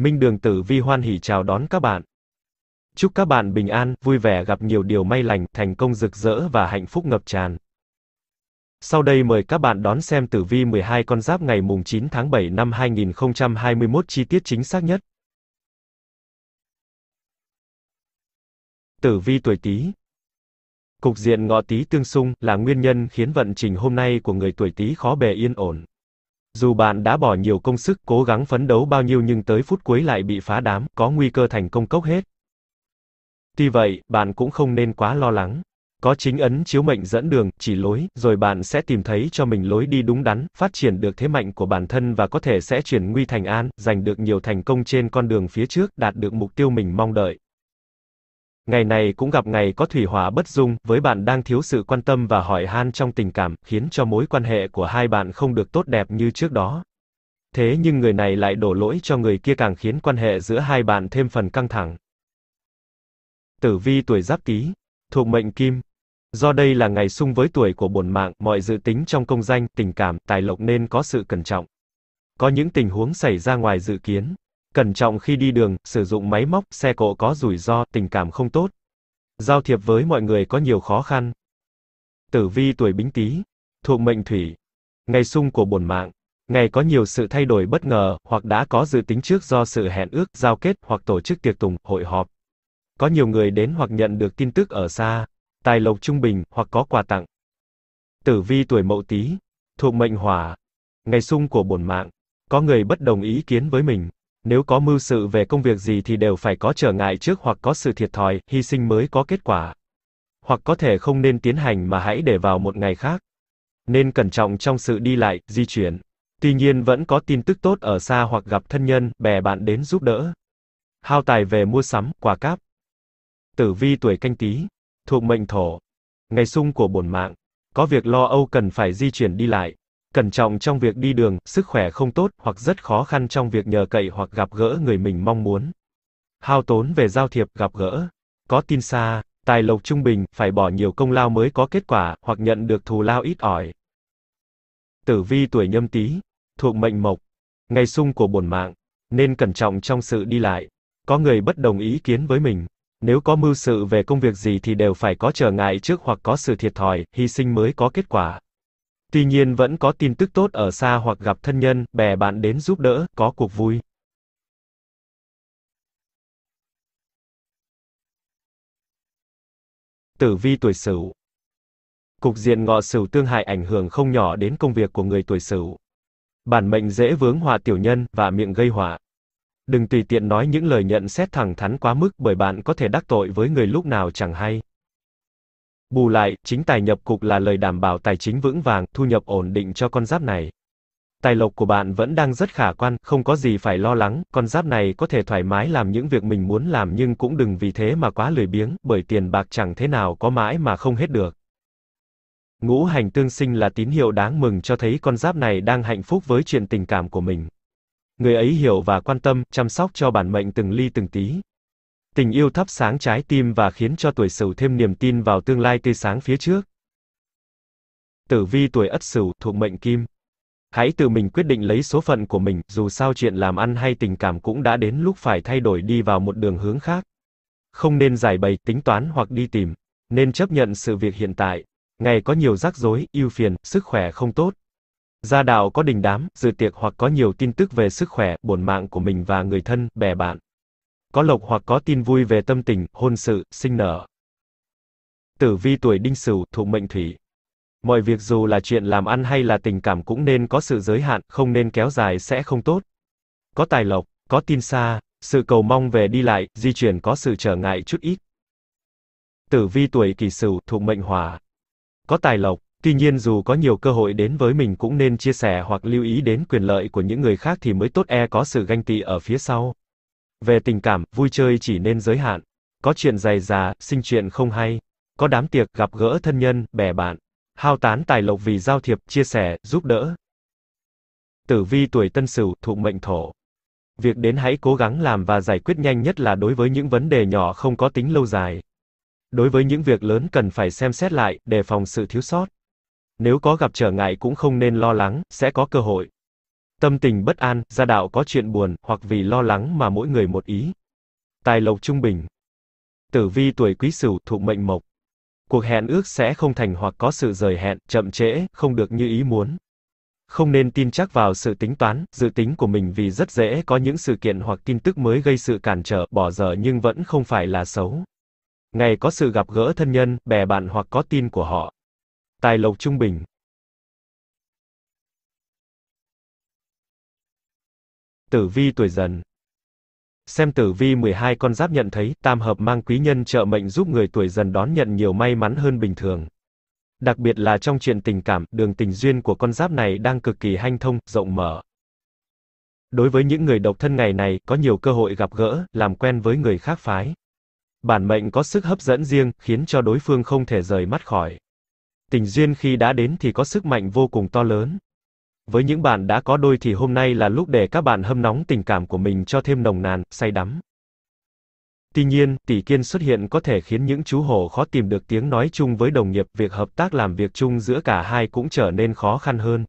Minh Đường Tử Vi hoan hỉ chào đón các bạn. Chúc các bạn bình an, vui vẻ gặp nhiều điều may lành, thành công rực rỡ và hạnh phúc ngập tràn. Sau đây mời các bạn đón xem tử vi 12 con giáp ngày mùng 9 tháng 7 năm 2021 chi tiết chính xác nhất. Tử vi tuổi Tý. Cục diện ngọ Tý tương xung là nguyên nhân khiến vận trình hôm nay của người tuổi Tý khó bề yên ổn. Dù bạn đã bỏ nhiều công sức, cố gắng phấn đấu bao nhiêu nhưng tới phút cuối lại bị phá đám, có nguy cơ thành công cốc hết. Tuy vậy, bạn cũng không nên quá lo lắng. Có chính ấn chiếu mệnh dẫn đường, chỉ lối, rồi bạn sẽ tìm thấy cho mình lối đi đúng đắn, phát triển được thế mạnh của bản thân và có thể sẽ chuyển nguy thành an, giành được nhiều thành công trên con đường phía trước, đạt được mục tiêu mình mong đợi. Ngày này cũng gặp ngày có thủy hỏa bất dung, với bạn đang thiếu sự quan tâm và hỏi han trong tình cảm, khiến cho mối quan hệ của hai bạn không được tốt đẹp như trước đó. Thế nhưng người này lại đổ lỗi cho người kia càng khiến quan hệ giữa hai bạn thêm phần căng thẳng. Tử vi tuổi Giáp Tý, thuộc mệnh Kim. Do đây là ngày xung với tuổi của bổn mạng, mọi dự tính trong công danh, tình cảm, tài lộc nên có sự cẩn trọng. Có những tình huống xảy ra ngoài dự kiến, Cẩn trọng khi đi đường, sử dụng máy móc, xe cộ có rủi ro, tình cảm không tốt. Giao thiệp với mọi người có nhiều khó khăn. Tử vi tuổi Bính Tý, thuộc mệnh thủy, ngày sung của bổn mạng, ngày có nhiều sự thay đổi bất ngờ, hoặc đã có dự tính trước do sự hẹn ước, giao kết hoặc tổ chức tiệc tùng, hội họp. Có nhiều người đến hoặc nhận được tin tức ở xa, tài lộc trung bình hoặc có quà tặng. Tử vi tuổi Mậu Tý, thuộc mệnh hỏa, ngày sung của bổn mạng, có người bất đồng ý kiến với mình. Nếu có mưu sự về công việc gì thì đều phải có trở ngại trước hoặc có sự thiệt thòi, hy sinh mới có kết quả. Hoặc có thể không nên tiến hành mà hãy để vào một ngày khác. Nên cẩn trọng trong sự đi lại, di chuyển. Tuy nhiên vẫn có tin tức tốt ở xa hoặc gặp thân nhân, bè bạn đến giúp đỡ. Hao tài về mua sắm, quà cáp. Tử vi tuổi canh tí, thuộc mệnh thổ. Ngày sung của bổn mạng, có việc lo âu cần phải di chuyển đi lại cẩn trọng trong việc đi đường, sức khỏe không tốt hoặc rất khó khăn trong việc nhờ cậy hoặc gặp gỡ người mình mong muốn. Hao tốn về giao thiệp, gặp gỡ, có tin xa, tài lộc trung bình, phải bỏ nhiều công lao mới có kết quả hoặc nhận được thù lao ít ỏi. Tử vi tuổi Nhâm Tý, thuộc mệnh mộc, ngày xung của bổn mạng, nên cẩn trọng trong sự đi lại. Có người bất đồng ý kiến với mình, nếu có mưu sự về công việc gì thì đều phải có trở ngại trước hoặc có sự thiệt thòi, hy sinh mới có kết quả. Tuy nhiên vẫn có tin tức tốt ở xa hoặc gặp thân nhân, bè bạn đến giúp đỡ, có cuộc vui. Tử vi tuổi Sửu. Cục diện ngọ Sửu tương hại ảnh hưởng không nhỏ đến công việc của người tuổi Sửu. Bản mệnh dễ vướng hòa tiểu nhân và miệng gây họa. Đừng tùy tiện nói những lời nhận xét thẳng thắn quá mức bởi bạn có thể đắc tội với người lúc nào chẳng hay. Bù lại, chính tài nhập cục là lời đảm bảo tài chính vững vàng, thu nhập ổn định cho con giáp này. Tài lộc của bạn vẫn đang rất khả quan, không có gì phải lo lắng, con giáp này có thể thoải mái làm những việc mình muốn làm nhưng cũng đừng vì thế mà quá lười biếng, bởi tiền bạc chẳng thế nào có mãi mà không hết được. Ngũ hành tương sinh là tín hiệu đáng mừng cho thấy con giáp này đang hạnh phúc với chuyện tình cảm của mình. Người ấy hiểu và quan tâm, chăm sóc cho bản mệnh từng ly từng tí, Tình yêu thắp sáng trái tim và khiến cho tuổi Sửu thêm niềm tin vào tương lai tươi sáng phía trước. Tử vi tuổi Ất Sửu thuộc mệnh Kim. Hãy tự mình quyết định lấy số phận của mình, dù sao chuyện làm ăn hay tình cảm cũng đã đến lúc phải thay đổi đi vào một đường hướng khác. Không nên giải bày, tính toán hoặc đi tìm, nên chấp nhận sự việc hiện tại. Ngày có nhiều rắc rối, ưu phiền, sức khỏe không tốt. Gia đạo có đình đám, dự tiệc hoặc có nhiều tin tức về sức khỏe, bổn mạng của mình và người thân, bè bạn có lộc hoặc có tin vui về tâm tình, hôn sự, sinh nở. Tử vi tuổi đinh sửu, thuộc mệnh thủy. Mọi việc dù là chuyện làm ăn hay là tình cảm cũng nên có sự giới hạn, không nên kéo dài sẽ không tốt. Có tài lộc, có tin xa, sự cầu mong về đi lại, di chuyển có sự trở ngại chút ít. Tử vi tuổi kỷ sửu, thuộc mệnh hỏa. Có tài lộc, Tuy nhiên dù có nhiều cơ hội đến với mình cũng nên chia sẻ hoặc lưu ý đến quyền lợi của những người khác thì mới tốt e có sự ganh tị ở phía sau. Về tình cảm, vui chơi chỉ nên giới hạn. Có chuyện dày già, sinh chuyện không hay. Có đám tiệc, gặp gỡ thân nhân, bè bạn. Hao tán tài lộc vì giao thiệp, chia sẻ, giúp đỡ. Tử vi tuổi tân sửu, thụ mệnh thổ. Việc đến hãy cố gắng làm và giải quyết nhanh nhất là đối với những vấn đề nhỏ không có tính lâu dài. Đối với những việc lớn cần phải xem xét lại, đề phòng sự thiếu sót. Nếu có gặp trở ngại cũng không nên lo lắng, sẽ có cơ hội. Tâm tình bất an, gia đạo có chuyện buồn, hoặc vì lo lắng mà mỗi người một ý. Tài lộc trung bình. Tử vi tuổi quý sửu thuộc mệnh mộc. Cuộc hẹn ước sẽ không thành hoặc có sự rời hẹn, chậm trễ, không được như ý muốn. Không nên tin chắc vào sự tính toán, dự tính của mình vì rất dễ có những sự kiện hoặc tin tức mới gây sự cản trở, bỏ dở nhưng vẫn không phải là xấu. Ngày có sự gặp gỡ thân nhân, bè bạn hoặc có tin của họ. Tài lộc trung bình. Tử vi tuổi dần. Xem tử vi 12 con giáp nhận thấy, tam hợp mang quý nhân trợ mệnh giúp người tuổi dần đón nhận nhiều may mắn hơn bình thường. Đặc biệt là trong chuyện tình cảm, đường tình duyên của con giáp này đang cực kỳ hanh thông, rộng mở. Đối với những người độc thân ngày này, có nhiều cơ hội gặp gỡ, làm quen với người khác phái. Bản mệnh có sức hấp dẫn riêng, khiến cho đối phương không thể rời mắt khỏi. Tình duyên khi đã đến thì có sức mạnh vô cùng to lớn. Với những bạn đã có đôi thì hôm nay là lúc để các bạn hâm nóng tình cảm của mình cho thêm nồng nàn, say đắm. Tuy nhiên, tỷ kiên xuất hiện có thể khiến những chú hổ khó tìm được tiếng nói chung với đồng nghiệp, việc hợp tác làm việc chung giữa cả hai cũng trở nên khó khăn hơn.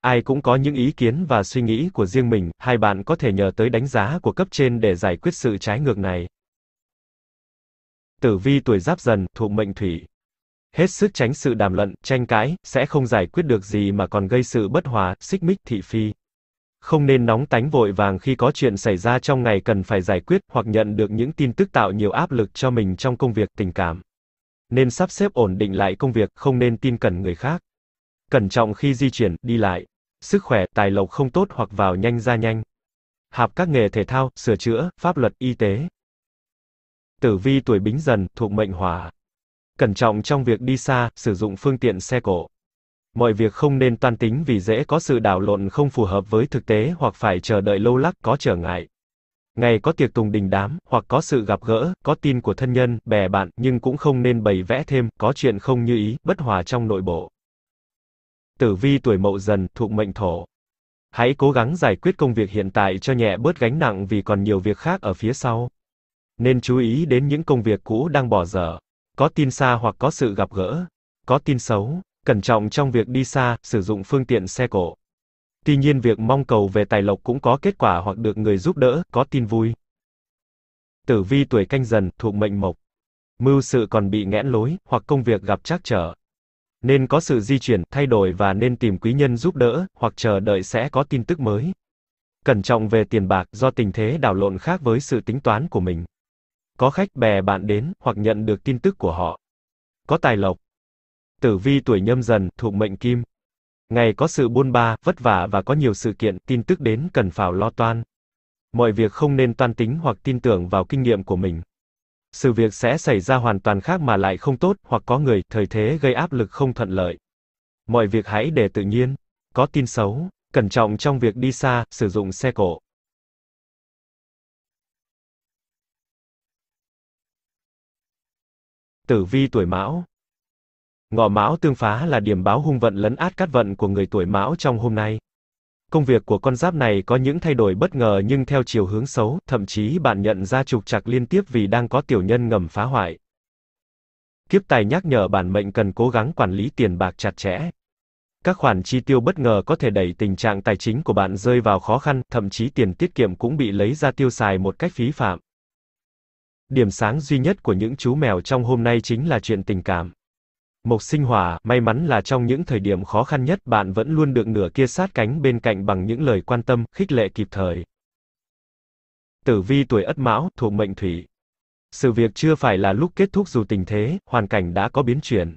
Ai cũng có những ý kiến và suy nghĩ của riêng mình, hai bạn có thể nhờ tới đánh giá của cấp trên để giải quyết sự trái ngược này. Tử vi tuổi giáp dần, thuộc mệnh thủy, hết sức tránh sự đàm luận, tranh cãi, sẽ không giải quyết được gì mà còn gây sự bất hòa, xích mích, thị phi. Không nên nóng tánh vội vàng khi có chuyện xảy ra trong ngày cần phải giải quyết, hoặc nhận được những tin tức tạo nhiều áp lực cho mình trong công việc, tình cảm. Nên sắp xếp ổn định lại công việc, không nên tin cẩn người khác. Cẩn trọng khi di chuyển, đi lại. Sức khỏe, tài lộc không tốt hoặc vào nhanh ra nhanh. Hạp các nghề thể thao, sửa chữa, pháp luật, y tế. Tử vi tuổi bính dần, thuộc mệnh hỏa, Cẩn trọng trong việc đi xa, sử dụng phương tiện xe cộ. Mọi việc không nên toan tính vì dễ có sự đảo lộn không phù hợp với thực tế hoặc phải chờ đợi lâu lắc có trở ngại. Ngày có tiệc tùng đình đám, hoặc có sự gặp gỡ, có tin của thân nhân, bè bạn, nhưng cũng không nên bày vẽ thêm, có chuyện không như ý, bất hòa trong nội bộ. Tử vi tuổi mậu dần, thuộc mệnh thổ. Hãy cố gắng giải quyết công việc hiện tại cho nhẹ bớt gánh nặng vì còn nhiều việc khác ở phía sau. Nên chú ý đến những công việc cũ đang bỏ dở có tin xa hoặc có sự gặp gỡ, có tin xấu, cẩn trọng trong việc đi xa, sử dụng phương tiện xe cộ. Tuy nhiên việc mong cầu về tài lộc cũng có kết quả hoặc được người giúp đỡ, có tin vui. Tử vi tuổi canh dần, thuộc mệnh mộc. Mưu sự còn bị nghẽn lối, hoặc công việc gặp trắc trở. Nên có sự di chuyển, thay đổi và nên tìm quý nhân giúp đỡ, hoặc chờ đợi sẽ có tin tức mới. Cẩn trọng về tiền bạc do tình thế đảo lộn khác với sự tính toán của mình có khách bè bạn đến, hoặc nhận được tin tức của họ. Có tài lộc. Tử vi tuổi nhâm dần, thuộc mệnh kim. Ngày có sự buôn ba, vất vả và có nhiều sự kiện, tin tức đến cần phải lo toan. Mọi việc không nên toan tính hoặc tin tưởng vào kinh nghiệm của mình. Sự việc sẽ xảy ra hoàn toàn khác mà lại không tốt, hoặc có người, thời thế gây áp lực không thuận lợi. Mọi việc hãy để tự nhiên. Có tin xấu, cẩn trọng trong việc đi xa, sử dụng xe cộ. Tử vi tuổi Mão. Ngọ Mão tương phá là điểm báo hung vận lấn át cát vận của người tuổi Mão trong hôm nay. Công việc của con giáp này có những thay đổi bất ngờ nhưng theo chiều hướng xấu, thậm chí bạn nhận ra trục trặc liên tiếp vì đang có tiểu nhân ngầm phá hoại. Kiếp tài nhắc nhở bản mệnh cần cố gắng quản lý tiền bạc chặt chẽ. Các khoản chi tiêu bất ngờ có thể đẩy tình trạng tài chính của bạn rơi vào khó khăn, thậm chí tiền tiết kiệm cũng bị lấy ra tiêu xài một cách phí phạm. Điểm sáng duy nhất của những chú mèo trong hôm nay chính là chuyện tình cảm. Mộc sinh hỏa, may mắn là trong những thời điểm khó khăn nhất bạn vẫn luôn được nửa kia sát cánh bên cạnh bằng những lời quan tâm, khích lệ kịp thời. Tử vi tuổi ất mão, thuộc mệnh thủy. Sự việc chưa phải là lúc kết thúc dù tình thế, hoàn cảnh đã có biến chuyển.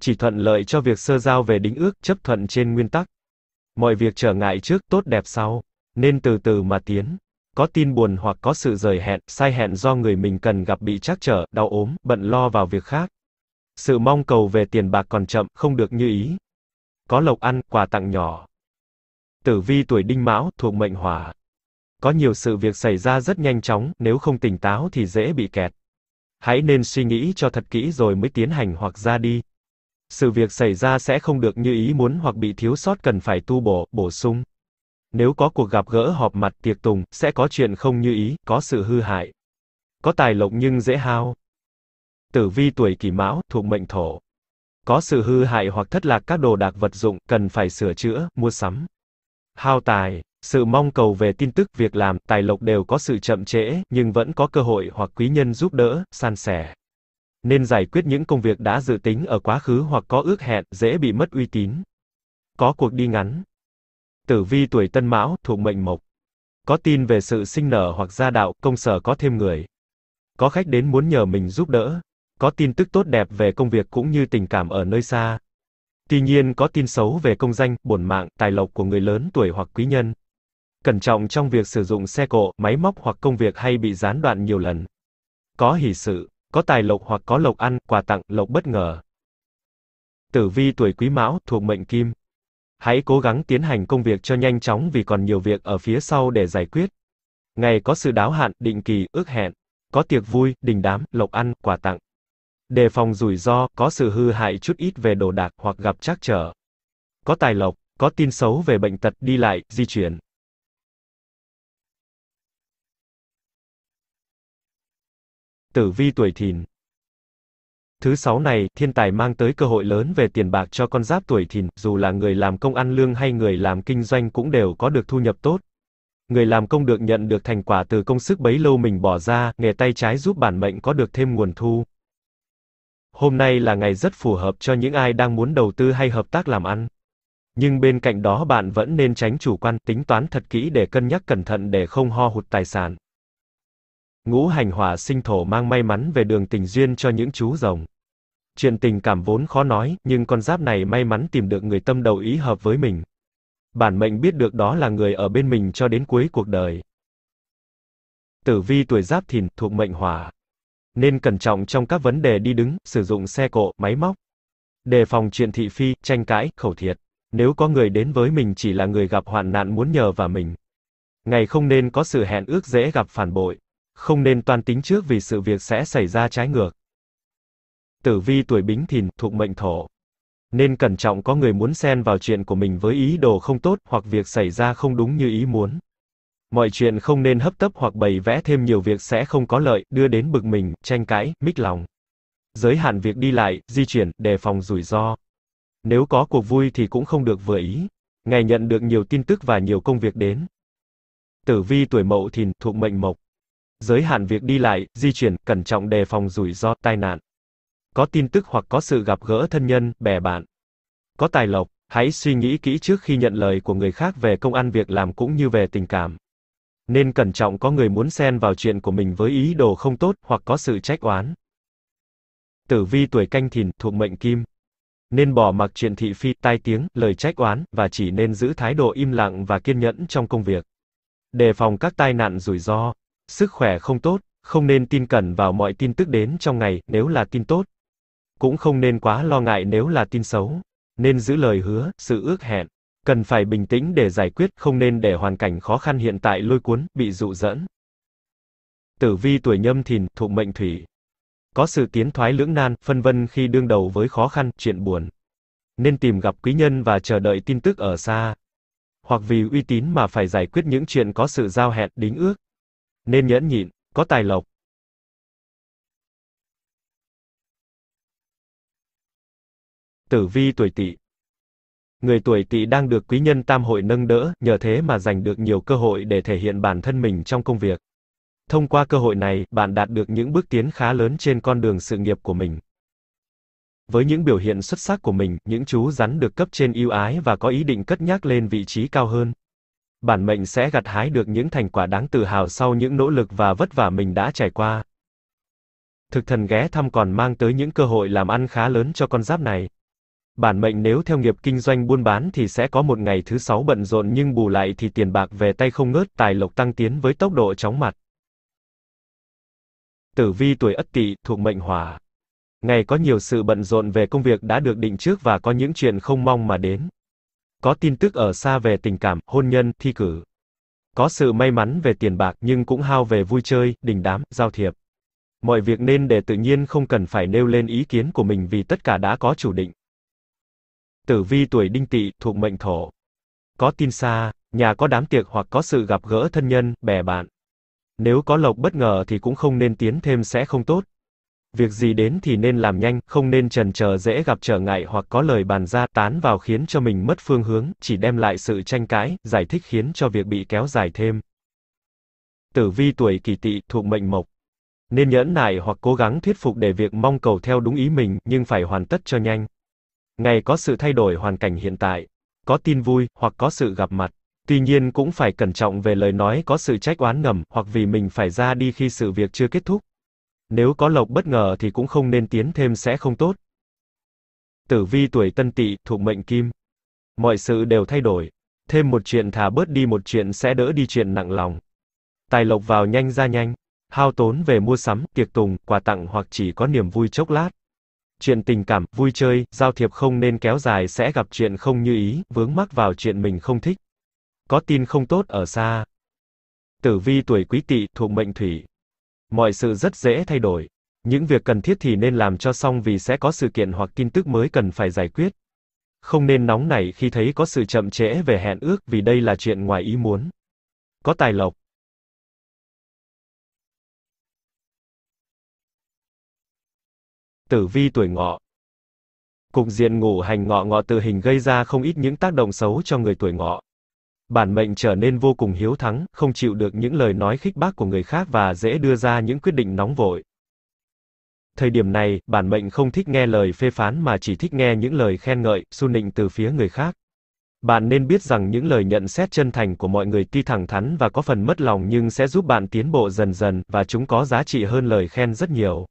Chỉ thuận lợi cho việc sơ giao về đính ước, chấp thuận trên nguyên tắc. Mọi việc trở ngại trước, tốt đẹp sau. Nên từ từ mà tiến có tin buồn hoặc có sự rời hẹn, sai hẹn do người mình cần gặp bị trắc trở, đau ốm, bận lo vào việc khác. Sự mong cầu về tiền bạc còn chậm, không được như ý. Có lộc ăn, quà tặng nhỏ. Tử vi tuổi đinh mão, thuộc mệnh hỏa. Có nhiều sự việc xảy ra rất nhanh chóng, nếu không tỉnh táo thì dễ bị kẹt. Hãy nên suy nghĩ cho thật kỹ rồi mới tiến hành hoặc ra đi. Sự việc xảy ra sẽ không được như ý muốn hoặc bị thiếu sót cần phải tu bổ, bổ sung nếu có cuộc gặp gỡ họp mặt tiệc tùng, sẽ có chuyện không như ý, có sự hư hại. Có tài lộc nhưng dễ hao. Tử vi tuổi kỷ mão, thuộc mệnh thổ. Có sự hư hại hoặc thất lạc các đồ đạc vật dụng, cần phải sửa chữa, mua sắm. Hao tài, sự mong cầu về tin tức, việc làm, tài lộc đều có sự chậm trễ, nhưng vẫn có cơ hội hoặc quý nhân giúp đỡ, san sẻ. Nên giải quyết những công việc đã dự tính ở quá khứ hoặc có ước hẹn, dễ bị mất uy tín. Có cuộc đi ngắn, Tử vi tuổi Tân Mão, thuộc mệnh mộc. Có tin về sự sinh nở hoặc gia đạo, công sở có thêm người. Có khách đến muốn nhờ mình giúp đỡ. Có tin tức tốt đẹp về công việc cũng như tình cảm ở nơi xa. Tuy nhiên có tin xấu về công danh, bổn mạng, tài lộc của người lớn tuổi hoặc quý nhân. Cẩn trọng trong việc sử dụng xe cộ, máy móc hoặc công việc hay bị gián đoạn nhiều lần. Có hỷ sự, có tài lộc hoặc có lộc ăn, quà tặng, lộc bất ngờ. Tử vi tuổi Quý Mão thuộc mệnh Kim. Hãy cố gắng tiến hành công việc cho nhanh chóng vì còn nhiều việc ở phía sau để giải quyết. Ngày có sự đáo hạn, định kỳ, ước hẹn, có tiệc vui, đình đám, lộc ăn, quà tặng. Đề phòng rủi ro, có sự hư hại chút ít về đồ đạc hoặc gặp trắc trở. Có tài lộc, có tin xấu về bệnh tật, đi lại, di chuyển. Tử vi tuổi thìn Thứ sáu này, thiên tài mang tới cơ hội lớn về tiền bạc cho con giáp tuổi thìn, dù là người làm công ăn lương hay người làm kinh doanh cũng đều có được thu nhập tốt. Người làm công được nhận được thành quả từ công sức bấy lâu mình bỏ ra, nghề tay trái giúp bản mệnh có được thêm nguồn thu. Hôm nay là ngày rất phù hợp cho những ai đang muốn đầu tư hay hợp tác làm ăn. Nhưng bên cạnh đó bạn vẫn nên tránh chủ quan, tính toán thật kỹ để cân nhắc cẩn thận để không ho hụt tài sản. Ngũ hành hỏa sinh thổ mang may mắn về đường tình duyên cho những chú rồng chuyện tình cảm vốn khó nói, nhưng con giáp này may mắn tìm được người tâm đầu ý hợp với mình. Bản mệnh biết được đó là người ở bên mình cho đến cuối cuộc đời. Tử vi tuổi giáp thìn thuộc mệnh hỏa. Nên cẩn trọng trong các vấn đề đi đứng, sử dụng xe cộ, máy móc. Đề phòng chuyện thị phi, tranh cãi, khẩu thiệt. Nếu có người đến với mình chỉ là người gặp hoạn nạn muốn nhờ vào mình. Ngày không nên có sự hẹn ước dễ gặp phản bội. Không nên toan tính trước vì sự việc sẽ xảy ra trái ngược. Tử vi tuổi bính thìn, thuộc mệnh thổ. Nên cẩn trọng có người muốn xen vào chuyện của mình với ý đồ không tốt, hoặc việc xảy ra không đúng như ý muốn. Mọi chuyện không nên hấp tấp hoặc bày vẽ thêm nhiều việc sẽ không có lợi, đưa đến bực mình, tranh cãi, mít lòng. Giới hạn việc đi lại, di chuyển, đề phòng rủi ro. Nếu có cuộc vui thì cũng không được vừa ý. Ngày nhận được nhiều tin tức và nhiều công việc đến. Tử vi tuổi mậu thìn, thuộc mệnh mộc. Giới hạn việc đi lại, di chuyển, cẩn trọng đề phòng rủi ro, tai nạn có tin tức hoặc có sự gặp gỡ thân nhân, bè bạn. Có tài lộc, hãy suy nghĩ kỹ trước khi nhận lời của người khác về công ăn việc làm cũng như về tình cảm. Nên cẩn trọng có người muốn xen vào chuyện của mình với ý đồ không tốt hoặc có sự trách oán. Tử vi tuổi canh thìn thuộc mệnh kim. Nên bỏ mặc chuyện thị phi, tai tiếng, lời trách oán, và chỉ nên giữ thái độ im lặng và kiên nhẫn trong công việc. Đề phòng các tai nạn rủi ro. Sức khỏe không tốt, không nên tin cẩn vào mọi tin tức đến trong ngày, nếu là tin tốt, cũng không nên quá lo ngại nếu là tin xấu. Nên giữ lời hứa, sự ước hẹn. Cần phải bình tĩnh để giải quyết, không nên để hoàn cảnh khó khăn hiện tại lôi cuốn, bị dụ dẫn. Tử vi tuổi nhâm thìn, thụ mệnh thủy. Có sự tiến thoái lưỡng nan, phân vân khi đương đầu với khó khăn, chuyện buồn. Nên tìm gặp quý nhân và chờ đợi tin tức ở xa. Hoặc vì uy tín mà phải giải quyết những chuyện có sự giao hẹn, đính ước. Nên nhẫn nhịn, có tài lộc, Tử vi tuổi Tỵ. Người tuổi Tỵ đang được quý nhân tam hội nâng đỡ, nhờ thế mà giành được nhiều cơ hội để thể hiện bản thân mình trong công việc. Thông qua cơ hội này, bạn đạt được những bước tiến khá lớn trên con đường sự nghiệp của mình. Với những biểu hiện xuất sắc của mình, những chú rắn được cấp trên ưu ái và có ý định cất nhắc lên vị trí cao hơn. Bản mệnh sẽ gặt hái được những thành quả đáng tự hào sau những nỗ lực và vất vả mình đã trải qua. Thực thần ghé thăm còn mang tới những cơ hội làm ăn khá lớn cho con giáp này. Bản mệnh nếu theo nghiệp kinh doanh buôn bán thì sẽ có một ngày thứ sáu bận rộn nhưng bù lại thì tiền bạc về tay không ngớt, tài lộc tăng tiến với tốc độ chóng mặt. Tử vi tuổi Ất Tỵ thuộc mệnh Hỏa. Ngày có nhiều sự bận rộn về công việc đã được định trước và có những chuyện không mong mà đến. Có tin tức ở xa về tình cảm, hôn nhân, thi cử. Có sự may mắn về tiền bạc nhưng cũng hao về vui chơi, đình đám, giao thiệp. Mọi việc nên để tự nhiên không cần phải nêu lên ý kiến của mình vì tất cả đã có chủ định. Tử vi tuổi đinh tỵ thuộc mệnh thổ. Có tin xa, nhà có đám tiệc hoặc có sự gặp gỡ thân nhân, bè bạn. Nếu có lộc bất ngờ thì cũng không nên tiến thêm sẽ không tốt. Việc gì đến thì nên làm nhanh, không nên trần chờ dễ gặp trở ngại hoặc có lời bàn ra tán vào khiến cho mình mất phương hướng, chỉ đem lại sự tranh cãi, giải thích khiến cho việc bị kéo dài thêm. Tử vi tuổi kỷ tỵ thuộc mệnh mộc. Nên nhẫn nại hoặc cố gắng thuyết phục để việc mong cầu theo đúng ý mình, nhưng phải hoàn tất cho nhanh ngày có sự thay đổi hoàn cảnh hiện tại, có tin vui hoặc có sự gặp mặt. Tuy nhiên cũng phải cẩn trọng về lời nói có sự trách oán ngầm hoặc vì mình phải ra đi khi sự việc chưa kết thúc. Nếu có lộc bất ngờ thì cũng không nên tiến thêm sẽ không tốt. Tử vi tuổi Tân Tỵ thuộc mệnh Kim. Mọi sự đều thay đổi, thêm một chuyện thả bớt đi một chuyện sẽ đỡ đi chuyện nặng lòng. Tài lộc vào nhanh ra nhanh, hao tốn về mua sắm, tiệc tùng, quà tặng hoặc chỉ có niềm vui chốc lát chuyện tình cảm, vui chơi, giao thiệp không nên kéo dài sẽ gặp chuyện không như ý, vướng mắc vào chuyện mình không thích. Có tin không tốt ở xa. Tử vi tuổi quý tỵ thuộc mệnh thủy. Mọi sự rất dễ thay đổi. Những việc cần thiết thì nên làm cho xong vì sẽ có sự kiện hoặc tin tức mới cần phải giải quyết. Không nên nóng nảy khi thấy có sự chậm trễ về hẹn ước vì đây là chuyện ngoài ý muốn. Có tài lộc Tử vi tuổi ngọ. Cục diện ngũ hành ngọ ngọ tự hình gây ra không ít những tác động xấu cho người tuổi ngọ. Bản mệnh trở nên vô cùng hiếu thắng, không chịu được những lời nói khích bác của người khác và dễ đưa ra những quyết định nóng vội. Thời điểm này, bản mệnh không thích nghe lời phê phán mà chỉ thích nghe những lời khen ngợi, xu nịnh từ phía người khác. Bạn nên biết rằng những lời nhận xét chân thành của mọi người tuy thẳng thắn và có phần mất lòng nhưng sẽ giúp bạn tiến bộ dần dần, và chúng có giá trị hơn lời khen rất nhiều.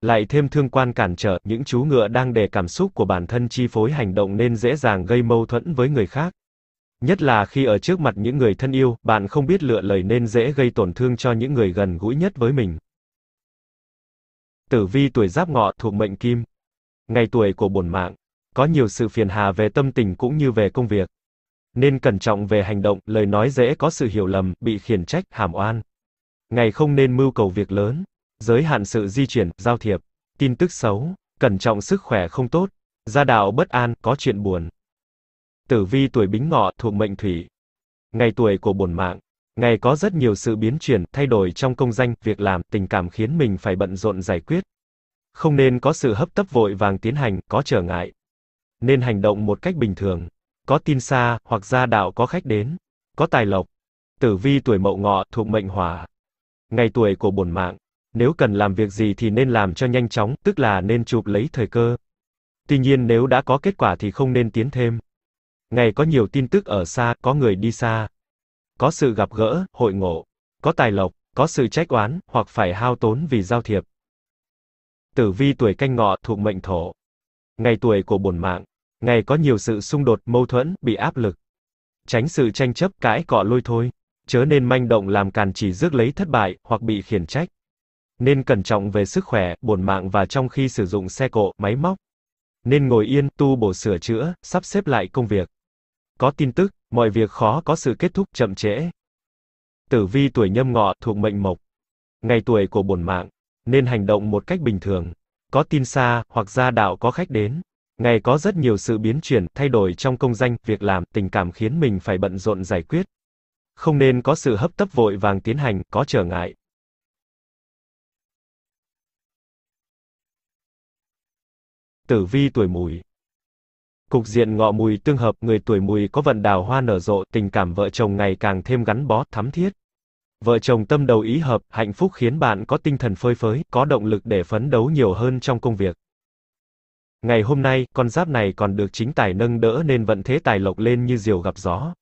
Lại thêm thương quan cản trở, những chú ngựa đang để cảm xúc của bản thân chi phối hành động nên dễ dàng gây mâu thuẫn với người khác. Nhất là khi ở trước mặt những người thân yêu, bạn không biết lựa lời nên dễ gây tổn thương cho những người gần gũi nhất với mình. Tử vi tuổi giáp ngọ thuộc mệnh kim. Ngày tuổi của bổn mạng. Có nhiều sự phiền hà về tâm tình cũng như về công việc. Nên cẩn trọng về hành động, lời nói dễ có sự hiểu lầm, bị khiển trách, hàm oan. Ngày không nên mưu cầu việc lớn, giới hạn sự di chuyển, giao thiệp. Tin tức xấu, cẩn trọng sức khỏe không tốt, gia đạo bất an, có chuyện buồn. Tử vi tuổi Bính Ngọ thuộc mệnh thủy. Ngày tuổi của bổn mạng, ngày có rất nhiều sự biến chuyển, thay đổi trong công danh, việc làm, tình cảm khiến mình phải bận rộn giải quyết. Không nên có sự hấp tấp vội vàng tiến hành, có trở ngại. Nên hành động một cách bình thường. Có tin xa, hoặc gia đạo có khách đến. Có tài lộc. Tử vi tuổi mậu ngọ thuộc mệnh hỏa. Ngày tuổi của bổn mạng, nếu cần làm việc gì thì nên làm cho nhanh chóng, tức là nên chụp lấy thời cơ. Tuy nhiên nếu đã có kết quả thì không nên tiến thêm. Ngày có nhiều tin tức ở xa, có người đi xa. Có sự gặp gỡ, hội ngộ. Có tài lộc, có sự trách oán, hoặc phải hao tốn vì giao thiệp. Tử vi tuổi canh ngọ thuộc mệnh thổ. Ngày tuổi của bổn mạng. Ngày có nhiều sự xung đột, mâu thuẫn, bị áp lực. Tránh sự tranh chấp, cãi cọ lôi thôi. Chớ nên manh động làm càn chỉ rước lấy thất bại, hoặc bị khiển trách nên cẩn trọng về sức khỏe, bổn mạng và trong khi sử dụng xe cộ, máy móc. Nên ngồi yên, tu bổ sửa chữa, sắp xếp lại công việc. Có tin tức, mọi việc khó có sự kết thúc chậm trễ. Tử vi tuổi nhâm ngọ thuộc mệnh mộc. Ngày tuổi của bổn mạng, nên hành động một cách bình thường. Có tin xa, hoặc gia đạo có khách đến. Ngày có rất nhiều sự biến chuyển, thay đổi trong công danh, việc làm, tình cảm khiến mình phải bận rộn giải quyết. Không nên có sự hấp tấp vội vàng tiến hành, có trở ngại. tử vi tuổi mùi. Cục diện ngọ mùi tương hợp người tuổi mùi có vận đào hoa nở rộ, tình cảm vợ chồng ngày càng thêm gắn bó, thắm thiết. Vợ chồng tâm đầu ý hợp, hạnh phúc khiến bạn có tinh thần phơi phới, có động lực để phấn đấu nhiều hơn trong công việc. Ngày hôm nay, con giáp này còn được chính tài nâng đỡ nên vận thế tài lộc lên như diều gặp gió.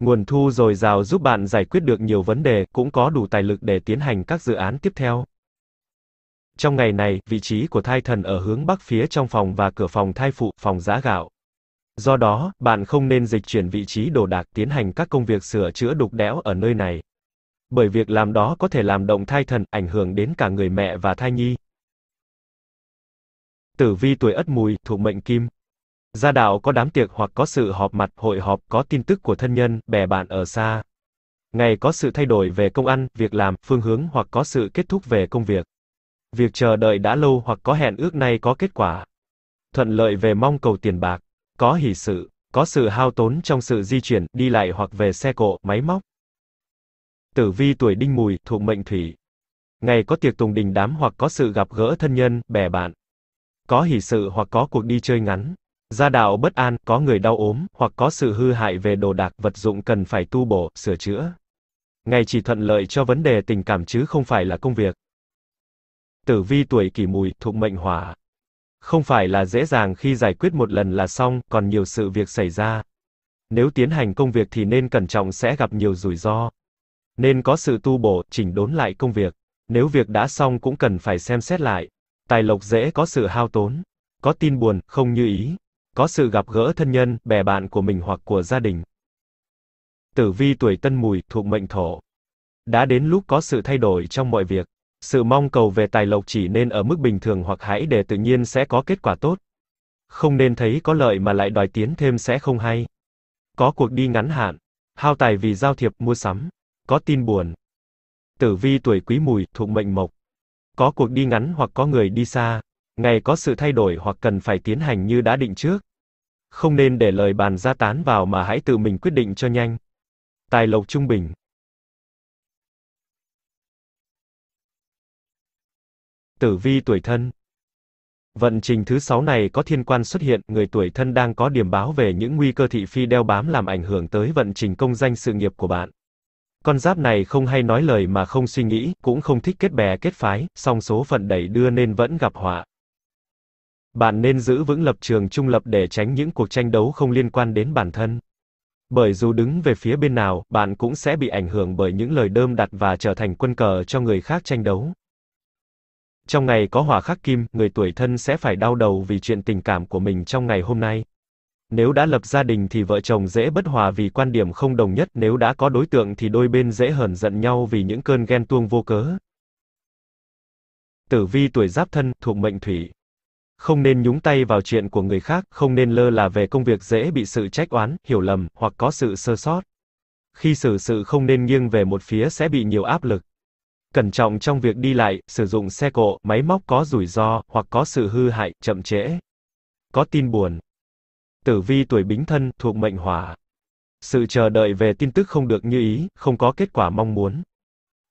Nguồn thu dồi dào giúp bạn giải quyết được nhiều vấn đề, cũng có đủ tài lực để tiến hành các dự án tiếp theo. Trong ngày này, vị trí của thai thần ở hướng bắc phía trong phòng và cửa phòng thai phụ, phòng giã gạo. Do đó, bạn không nên dịch chuyển vị trí đồ đạc tiến hành các công việc sửa chữa đục đẽo ở nơi này. Bởi việc làm đó có thể làm động thai thần, ảnh hưởng đến cả người mẹ và thai nhi. Tử vi tuổi Ất Mùi, thuộc mệnh Kim. Gia đạo có đám tiệc hoặc có sự họp mặt, hội họp, có tin tức của thân nhân, bè bạn ở xa. Ngày có sự thay đổi về công ăn, việc làm, phương hướng hoặc có sự kết thúc về công việc. Việc chờ đợi đã lâu hoặc có hẹn ước này có kết quả. Thuận lợi về mong cầu tiền bạc, có hỷ sự, có sự hao tốn trong sự di chuyển, đi lại hoặc về xe cộ, máy móc. Tử vi tuổi đinh mùi, thuộc mệnh thủy. Ngày có tiệc tùng đình đám hoặc có sự gặp gỡ thân nhân, bè bạn. Có hỷ sự hoặc có cuộc đi chơi ngắn. Gia đạo bất an, có người đau ốm, hoặc có sự hư hại về đồ đạc, vật dụng cần phải tu bổ, sửa chữa. Ngày chỉ thuận lợi cho vấn đề tình cảm chứ không phải là công việc tử vi tuổi kỷ mùi, thuộc mệnh hỏa. Không phải là dễ dàng khi giải quyết một lần là xong, còn nhiều sự việc xảy ra. Nếu tiến hành công việc thì nên cẩn trọng sẽ gặp nhiều rủi ro. Nên có sự tu bổ, chỉnh đốn lại công việc. Nếu việc đã xong cũng cần phải xem xét lại. Tài lộc dễ có sự hao tốn, có tin buồn, không như ý, có sự gặp gỡ thân nhân, bè bạn của mình hoặc của gia đình. Tử vi tuổi Tân Mùi thuộc mệnh Thổ. Đã đến lúc có sự thay đổi trong mọi việc. Sự mong cầu về tài lộc chỉ nên ở mức bình thường hoặc hãy để tự nhiên sẽ có kết quả tốt. Không nên thấy có lợi mà lại đòi tiến thêm sẽ không hay. Có cuộc đi ngắn hạn, hao tài vì giao thiệp mua sắm, có tin buồn. Tử vi tuổi Quý Mùi thuộc mệnh Mộc. Có cuộc đi ngắn hoặc có người đi xa, ngày có sự thay đổi hoặc cần phải tiến hành như đã định trước. Không nên để lời bàn ra tán vào mà hãy tự mình quyết định cho nhanh. Tài lộc trung bình Tử vi tuổi thân Vận trình thứ 6 này có thiên quan xuất hiện, người tuổi thân đang có điểm báo về những nguy cơ thị phi đeo bám làm ảnh hưởng tới vận trình công danh sự nghiệp của bạn. Con giáp này không hay nói lời mà không suy nghĩ, cũng không thích kết bè kết phái, song số phận đẩy đưa nên vẫn gặp họa. Bạn nên giữ vững lập trường trung lập để tránh những cuộc tranh đấu không liên quan đến bản thân. Bởi dù đứng về phía bên nào, bạn cũng sẽ bị ảnh hưởng bởi những lời đơm đặt và trở thành quân cờ cho người khác tranh đấu trong ngày có hỏa khắc kim, người tuổi thân sẽ phải đau đầu vì chuyện tình cảm của mình trong ngày hôm nay. Nếu đã lập gia đình thì vợ chồng dễ bất hòa vì quan điểm không đồng nhất, nếu đã có đối tượng thì đôi bên dễ hờn giận nhau vì những cơn ghen tuông vô cớ. Tử vi tuổi giáp thân, thuộc mệnh thủy. Không nên nhúng tay vào chuyện của người khác, không nên lơ là về công việc dễ bị sự trách oán, hiểu lầm, hoặc có sự sơ sót. Khi xử sự không nên nghiêng về một phía sẽ bị nhiều áp lực. Cẩn trọng trong việc đi lại, sử dụng xe cộ, máy móc có rủi ro, hoặc có sự hư hại, chậm trễ. Có tin buồn. Tử vi tuổi bính thân, thuộc mệnh hỏa. Sự chờ đợi về tin tức không được như ý, không có kết quả mong muốn.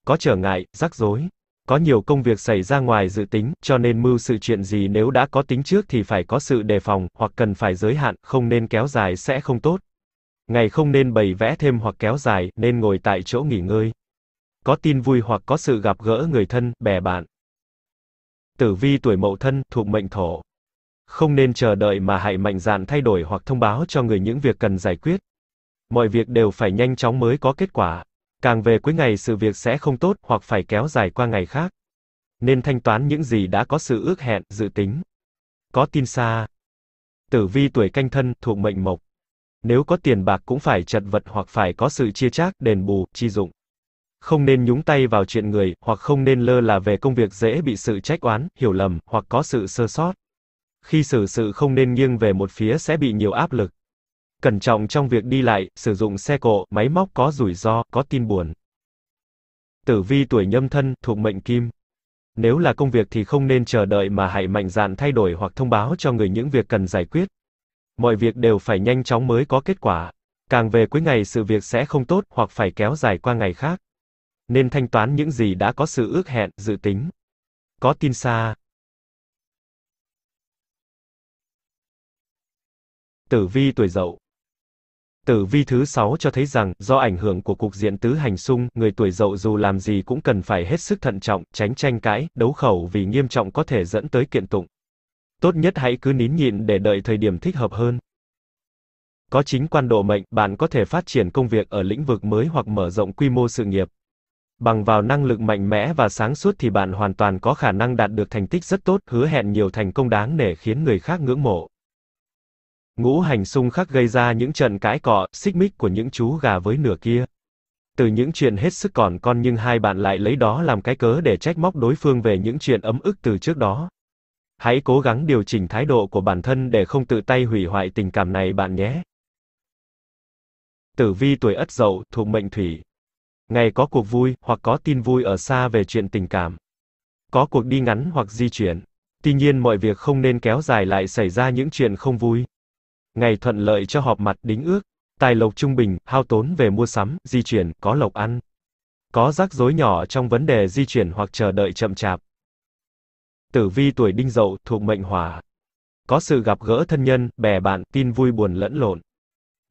Có trở ngại, rắc rối. Có nhiều công việc xảy ra ngoài dự tính, cho nên mưu sự chuyện gì nếu đã có tính trước thì phải có sự đề phòng, hoặc cần phải giới hạn, không nên kéo dài sẽ không tốt. Ngày không nên bày vẽ thêm hoặc kéo dài, nên ngồi tại chỗ nghỉ ngơi có tin vui hoặc có sự gặp gỡ người thân, bè bạn. Tử vi tuổi mậu thân, thuộc mệnh thổ. Không nên chờ đợi mà hãy mạnh dạn thay đổi hoặc thông báo cho người những việc cần giải quyết. Mọi việc đều phải nhanh chóng mới có kết quả. Càng về cuối ngày sự việc sẽ không tốt hoặc phải kéo dài qua ngày khác. Nên thanh toán những gì đã có sự ước hẹn, dự tính. Có tin xa. Tử vi tuổi canh thân, thuộc mệnh mộc. Nếu có tiền bạc cũng phải chật vật hoặc phải có sự chia chác, đền bù, chi dụng không nên nhúng tay vào chuyện người, hoặc không nên lơ là về công việc dễ bị sự trách oán, hiểu lầm, hoặc có sự sơ sót. Khi xử sự không nên nghiêng về một phía sẽ bị nhiều áp lực. Cẩn trọng trong việc đi lại, sử dụng xe cộ, máy móc có rủi ro, có tin buồn. Tử vi tuổi nhâm thân, thuộc mệnh kim. Nếu là công việc thì không nên chờ đợi mà hãy mạnh dạn thay đổi hoặc thông báo cho người những việc cần giải quyết. Mọi việc đều phải nhanh chóng mới có kết quả. Càng về cuối ngày sự việc sẽ không tốt hoặc phải kéo dài qua ngày khác nên thanh toán những gì đã có sự ước hẹn, dự tính. Có tin xa. Tử vi tuổi dậu Tử vi thứ 6 cho thấy rằng, do ảnh hưởng của cục diện tứ hành xung, người tuổi dậu dù làm gì cũng cần phải hết sức thận trọng, tránh tranh cãi, đấu khẩu vì nghiêm trọng có thể dẫn tới kiện tụng. Tốt nhất hãy cứ nín nhịn để đợi thời điểm thích hợp hơn. Có chính quan độ mệnh, bạn có thể phát triển công việc ở lĩnh vực mới hoặc mở rộng quy mô sự nghiệp. Bằng vào năng lực mạnh mẽ và sáng suốt thì bạn hoàn toàn có khả năng đạt được thành tích rất tốt, hứa hẹn nhiều thành công đáng nể khiến người khác ngưỡng mộ. Ngũ hành xung khắc gây ra những trận cãi cọ, xích mích của những chú gà với nửa kia. Từ những chuyện hết sức còn con nhưng hai bạn lại lấy đó làm cái cớ để trách móc đối phương về những chuyện ấm ức từ trước đó. Hãy cố gắng điều chỉnh thái độ của bản thân để không tự tay hủy hoại tình cảm này bạn nhé. Tử vi tuổi Ất Dậu, thuộc mệnh Thủy, Ngày có cuộc vui, hoặc có tin vui ở xa về chuyện tình cảm. Có cuộc đi ngắn hoặc di chuyển. Tuy nhiên mọi việc không nên kéo dài lại xảy ra những chuyện không vui. Ngày thuận lợi cho họp mặt đính ước. Tài lộc trung bình, hao tốn về mua sắm, di chuyển, có lộc ăn. Có rắc rối nhỏ trong vấn đề di chuyển hoặc chờ đợi chậm chạp. Tử vi tuổi đinh dậu thuộc mệnh hỏa. Có sự gặp gỡ thân nhân, bè bạn, tin vui buồn lẫn lộn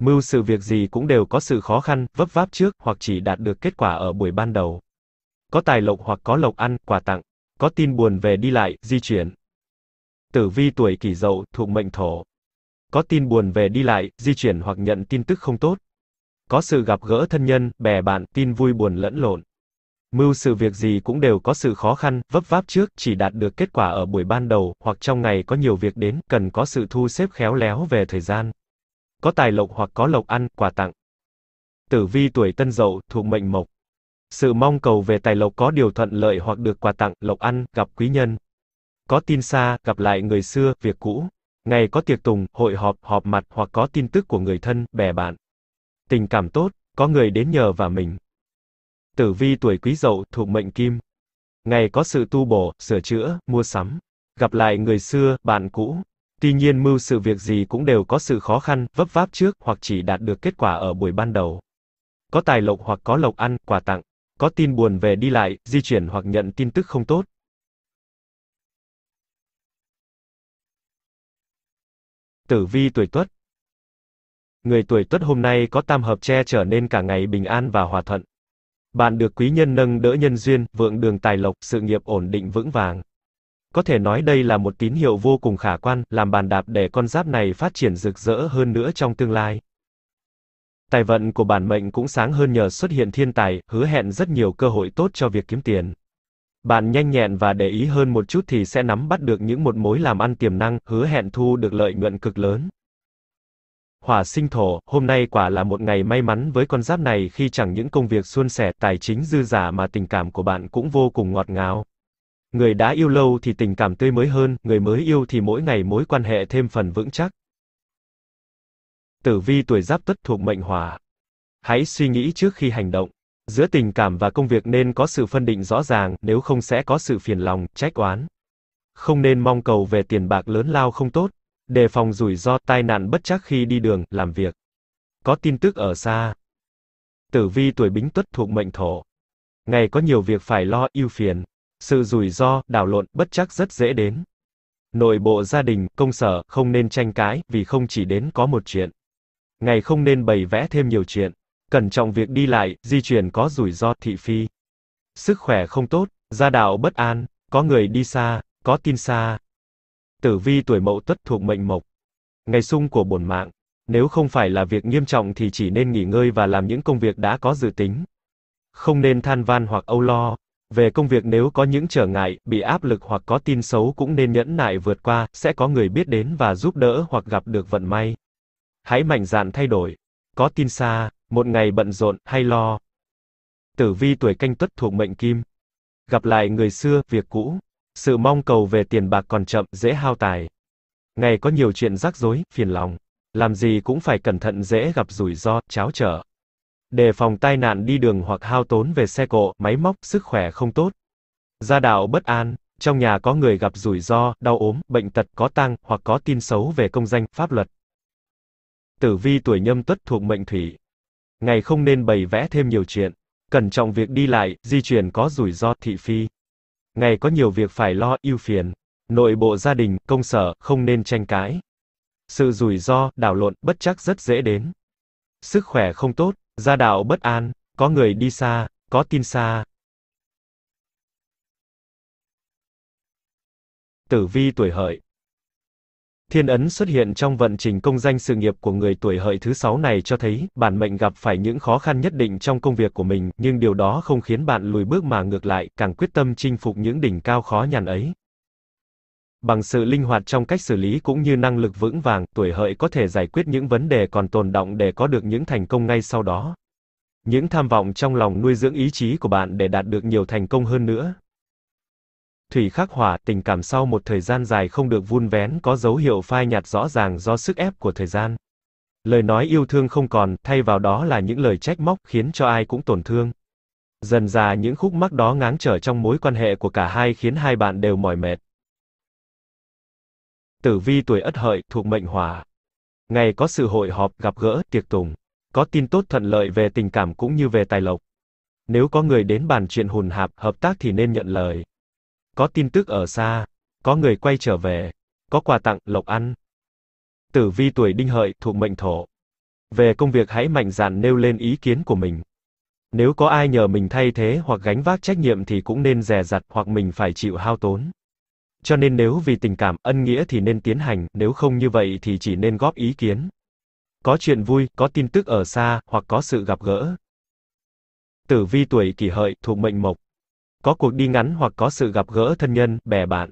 mưu sự việc gì cũng đều có sự khó khăn, vấp váp trước, hoặc chỉ đạt được kết quả ở buổi ban đầu. Có tài lộc hoặc có lộc ăn, quà tặng, có tin buồn về đi lại, di chuyển. Tử vi tuổi kỷ dậu, thuộc mệnh thổ. Có tin buồn về đi lại, di chuyển hoặc nhận tin tức không tốt. Có sự gặp gỡ thân nhân, bè bạn, tin vui buồn lẫn lộn. Mưu sự việc gì cũng đều có sự khó khăn, vấp váp trước, chỉ đạt được kết quả ở buổi ban đầu, hoặc trong ngày có nhiều việc đến, cần có sự thu xếp khéo léo về thời gian có tài lộc hoặc có lộc ăn, quà tặng. Tử vi tuổi tân dậu thuộc mệnh mộc. Sự mong cầu về tài lộc có điều thuận lợi hoặc được quà tặng, lộc ăn, gặp quý nhân. Có tin xa, gặp lại người xưa, việc cũ. Ngày có tiệc tùng, hội họp, họp mặt hoặc có tin tức của người thân, bè bạn. Tình cảm tốt, có người đến nhờ và mình. Tử vi tuổi quý dậu thuộc mệnh kim. Ngày có sự tu bổ, sửa chữa, mua sắm. Gặp lại người xưa, bạn cũ. Tuy nhiên mưu sự việc gì cũng đều có sự khó khăn, vấp váp trước, hoặc chỉ đạt được kết quả ở buổi ban đầu. Có tài lộc hoặc có lộc ăn, quà tặng. Có tin buồn về đi lại, di chuyển hoặc nhận tin tức không tốt. Tử vi tuổi tuất Người tuổi tuất hôm nay có tam hợp che trở nên cả ngày bình an và hòa thuận. Bạn được quý nhân nâng đỡ nhân duyên, vượng đường tài lộc, sự nghiệp ổn định vững vàng. Có thể nói đây là một tín hiệu vô cùng khả quan, làm bàn đạp để con giáp này phát triển rực rỡ hơn nữa trong tương lai. Tài vận của bản mệnh cũng sáng hơn nhờ xuất hiện thiên tài, hứa hẹn rất nhiều cơ hội tốt cho việc kiếm tiền. Bạn nhanh nhẹn và để ý hơn một chút thì sẽ nắm bắt được những một mối làm ăn tiềm năng, hứa hẹn thu được lợi nhuận cực lớn. Hỏa sinh thổ, hôm nay quả là một ngày may mắn với con giáp này khi chẳng những công việc suôn sẻ, tài chính dư giả mà tình cảm của bạn cũng vô cùng ngọt ngào. Người đã yêu lâu thì tình cảm tươi mới hơn, người mới yêu thì mỗi ngày mối quan hệ thêm phần vững chắc. Tử vi tuổi giáp tuất thuộc mệnh hỏa. Hãy suy nghĩ trước khi hành động. Giữa tình cảm và công việc nên có sự phân định rõ ràng, nếu không sẽ có sự phiền lòng, trách oán. Không nên mong cầu về tiền bạc lớn lao không tốt. Đề phòng rủi ro, tai nạn bất chắc khi đi đường, làm việc. Có tin tức ở xa. Tử vi tuổi bính tuất thuộc mệnh thổ. Ngày có nhiều việc phải lo, ưu phiền sự rủi ro, đảo lộn, bất chắc rất dễ đến. Nội bộ gia đình, công sở, không nên tranh cãi, vì không chỉ đến có một chuyện. Ngày không nên bày vẽ thêm nhiều chuyện. Cẩn trọng việc đi lại, di chuyển có rủi ro, thị phi. Sức khỏe không tốt, gia đạo bất an, có người đi xa, có tin xa. Tử vi tuổi mậu tuất thuộc mệnh mộc. Ngày sung của bổn mạng. Nếu không phải là việc nghiêm trọng thì chỉ nên nghỉ ngơi và làm những công việc đã có dự tính. Không nên than van hoặc âu lo, về công việc nếu có những trở ngại, bị áp lực hoặc có tin xấu cũng nên nhẫn nại vượt qua, sẽ có người biết đến và giúp đỡ hoặc gặp được vận may. Hãy mạnh dạn thay đổi. Có tin xa, một ngày bận rộn, hay lo. Tử vi tuổi canh tuất thuộc mệnh kim. Gặp lại người xưa, việc cũ. Sự mong cầu về tiền bạc còn chậm, dễ hao tài. Ngày có nhiều chuyện rắc rối, phiền lòng. Làm gì cũng phải cẩn thận dễ gặp rủi ro, cháo trở đề phòng tai nạn đi đường hoặc hao tốn về xe cộ, máy móc, sức khỏe không tốt. Gia đạo bất an, trong nhà có người gặp rủi ro, đau ốm, bệnh tật, có tang, hoặc có tin xấu về công danh, pháp luật. Tử vi tuổi nhâm tuất thuộc mệnh thủy. Ngày không nên bày vẽ thêm nhiều chuyện. Cẩn trọng việc đi lại, di chuyển có rủi ro, thị phi. Ngày có nhiều việc phải lo, ưu phiền. Nội bộ gia đình, công sở, không nên tranh cãi. Sự rủi ro, đảo lộn, bất chắc rất dễ đến. Sức khỏe không tốt, Gia đạo bất an, có người đi xa, có tin xa. Tử vi tuổi hợi Thiên ấn xuất hiện trong vận trình công danh sự nghiệp của người tuổi hợi thứ sáu này cho thấy, bản mệnh gặp phải những khó khăn nhất định trong công việc của mình, nhưng điều đó không khiến bạn lùi bước mà ngược lại, càng quyết tâm chinh phục những đỉnh cao khó nhằn ấy. Bằng sự linh hoạt trong cách xử lý cũng như năng lực vững vàng, tuổi hợi có thể giải quyết những vấn đề còn tồn động để có được những thành công ngay sau đó. Những tham vọng trong lòng nuôi dưỡng ý chí của bạn để đạt được nhiều thành công hơn nữa. Thủy khắc hỏa, tình cảm sau một thời gian dài không được vun vén có dấu hiệu phai nhạt rõ ràng do sức ép của thời gian. Lời nói yêu thương không còn, thay vào đó là những lời trách móc khiến cho ai cũng tổn thương. Dần dà những khúc mắc đó ngáng trở trong mối quan hệ của cả hai khiến hai bạn đều mỏi mệt. Tử vi tuổi Ất Hợi thuộc mệnh Hỏa. Ngày có sự hội họp, gặp gỡ, tiệc tùng, có tin tốt thuận lợi về tình cảm cũng như về tài lộc. Nếu có người đến bàn chuyện hùn hạp, hợp tác thì nên nhận lời. Có tin tức ở xa, có người quay trở về, có quà tặng, lộc ăn. Tử vi tuổi Đinh Hợi thuộc mệnh Thổ. Về công việc hãy mạnh dạn nêu lên ý kiến của mình. Nếu có ai nhờ mình thay thế hoặc gánh vác trách nhiệm thì cũng nên dè dặt hoặc mình phải chịu hao tốn. Cho nên nếu vì tình cảm, ân nghĩa thì nên tiến hành, nếu không như vậy thì chỉ nên góp ý kiến. Có chuyện vui, có tin tức ở xa, hoặc có sự gặp gỡ. Tử vi tuổi kỷ hợi, thuộc mệnh mộc. Có cuộc đi ngắn hoặc có sự gặp gỡ thân nhân, bè bạn.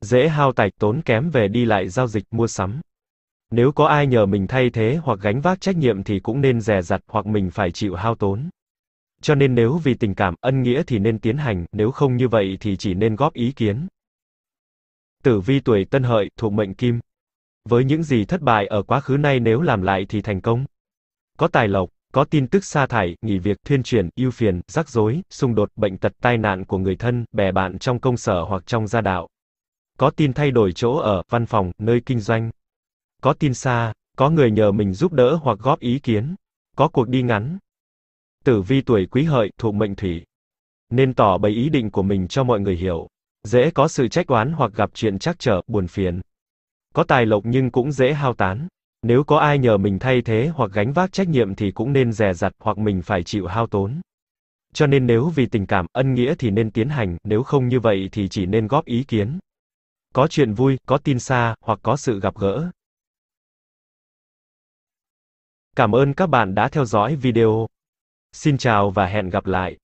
Dễ hao tạch tốn kém về đi lại giao dịch, mua sắm. Nếu có ai nhờ mình thay thế hoặc gánh vác trách nhiệm thì cũng nên dè dặt hoặc mình phải chịu hao tốn. Cho nên nếu vì tình cảm, ân nghĩa thì nên tiến hành, nếu không như vậy thì chỉ nên góp ý kiến. Tử vi tuổi Tân Hợi thuộc mệnh Kim. Với những gì thất bại ở quá khứ nay nếu làm lại thì thành công. Có tài lộc, có tin tức sa thải, nghỉ việc, thiên chuyển, ưu phiền, rắc rối, xung đột, bệnh tật, tai nạn của người thân, bè bạn trong công sở hoặc trong gia đạo. Có tin thay đổi chỗ ở, văn phòng, nơi kinh doanh. Có tin xa, có người nhờ mình giúp đỡ hoặc góp ý kiến. Có cuộc đi ngắn. Tử vi tuổi Quý Hợi thuộc mệnh Thủy. Nên tỏ bày ý định của mình cho mọi người hiểu. Dễ có sự trách oán hoặc gặp chuyện trắc trở, buồn phiền. Có tài lộc nhưng cũng dễ hao tán. Nếu có ai nhờ mình thay thế hoặc gánh vác trách nhiệm thì cũng nên dè dặt hoặc mình phải chịu hao tốn. Cho nên nếu vì tình cảm, ân nghĩa thì nên tiến hành, nếu không như vậy thì chỉ nên góp ý kiến. Có chuyện vui, có tin xa, hoặc có sự gặp gỡ. Cảm ơn các bạn đã theo dõi video. Xin chào và hẹn gặp lại.